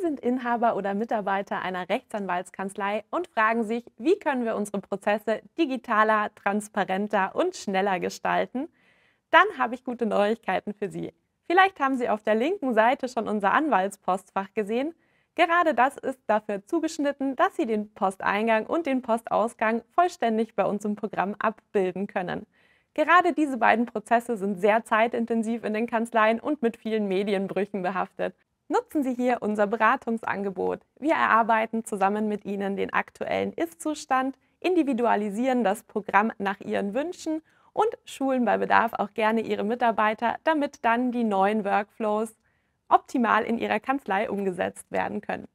sind Inhaber oder Mitarbeiter einer Rechtsanwaltskanzlei und fragen sich, wie können wir unsere Prozesse digitaler, transparenter und schneller gestalten? Dann habe ich gute Neuigkeiten für Sie. Vielleicht haben Sie auf der linken Seite schon unser Anwaltspostfach gesehen. Gerade das ist dafür zugeschnitten, dass Sie den Posteingang und den Postausgang vollständig bei uns im Programm abbilden können. Gerade diese beiden Prozesse sind sehr zeitintensiv in den Kanzleien und mit vielen Medienbrüchen behaftet. Nutzen Sie hier unser Beratungsangebot. Wir erarbeiten zusammen mit Ihnen den aktuellen Ist-Zustand, individualisieren das Programm nach Ihren Wünschen und schulen bei Bedarf auch gerne Ihre Mitarbeiter, damit dann die neuen Workflows optimal in Ihrer Kanzlei umgesetzt werden können.